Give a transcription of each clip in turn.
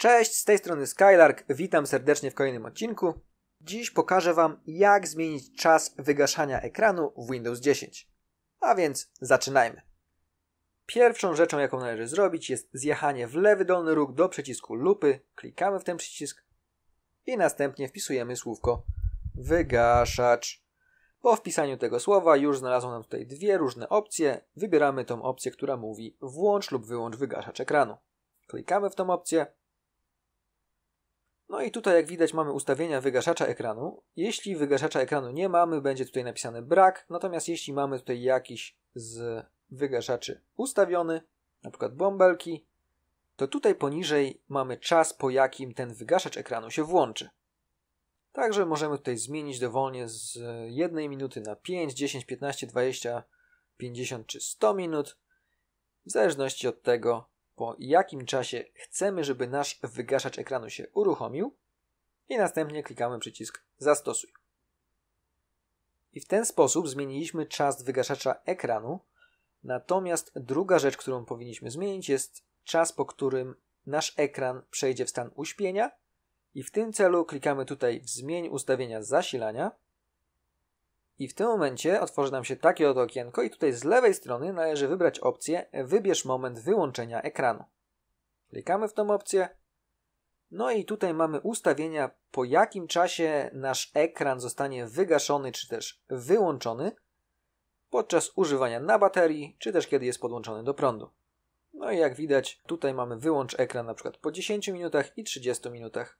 Cześć, z tej strony Skylark, witam serdecznie w kolejnym odcinku. Dziś pokażę Wam, jak zmienić czas wygaszania ekranu w Windows 10. A więc zaczynajmy. Pierwszą rzeczą, jaką należy zrobić, jest zjechanie w lewy dolny róg do przycisku lupy, klikamy w ten przycisk i następnie wpisujemy słówko wygaszacz. Po wpisaniu tego słowa już znalazło nam tutaj dwie różne opcje. Wybieramy tą opcję, która mówi włącz lub wyłącz wygaszacz ekranu. Klikamy w tą opcję no i tutaj jak widać mamy ustawienia wygaszacza ekranu. Jeśli wygaszacza ekranu nie mamy, będzie tutaj napisane brak, natomiast jeśli mamy tutaj jakiś z wygaszaczy ustawiony, na przykład bąbelki, to tutaj poniżej mamy czas, po jakim ten wygaszacz ekranu się włączy. Także możemy tutaj zmienić dowolnie z 1 minuty na 5, 10, 15, 20, 50 czy 100 minut, w zależności od tego, po jakim czasie chcemy, żeby nasz wygaszacz ekranu się uruchomił i następnie klikamy przycisk zastosuj. I w ten sposób zmieniliśmy czas wygaszacza ekranu, natomiast druga rzecz, którą powinniśmy zmienić jest czas, po którym nasz ekran przejdzie w stan uśpienia i w tym celu klikamy tutaj w zmień ustawienia zasilania i w tym momencie otworzy nam się takie oto okienko i tutaj z lewej strony należy wybrać opcję Wybierz moment wyłączenia ekranu. Klikamy w tą opcję. No i tutaj mamy ustawienia po jakim czasie nasz ekran zostanie wygaszony czy też wyłączony podczas używania na baterii czy też kiedy jest podłączony do prądu. No i jak widać tutaj mamy wyłącz ekran na przykład po 10 minutach i 30 minutach.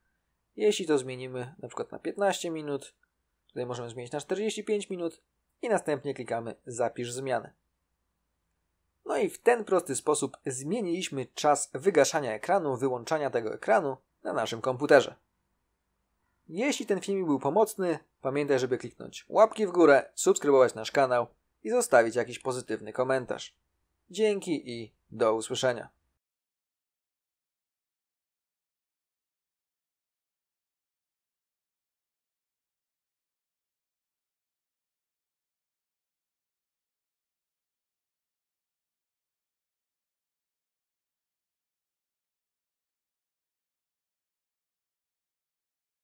Jeśli to zmienimy na przykład na 15 minut, Tutaj możemy zmienić na 45 minut i następnie klikamy zapisz zmianę. No i w ten prosty sposób zmieniliśmy czas wygaszania ekranu, wyłączania tego ekranu na naszym komputerze. Jeśli ten filmik był pomocny, pamiętaj, żeby kliknąć łapki w górę, subskrybować nasz kanał i zostawić jakiś pozytywny komentarz. Dzięki i do usłyszenia.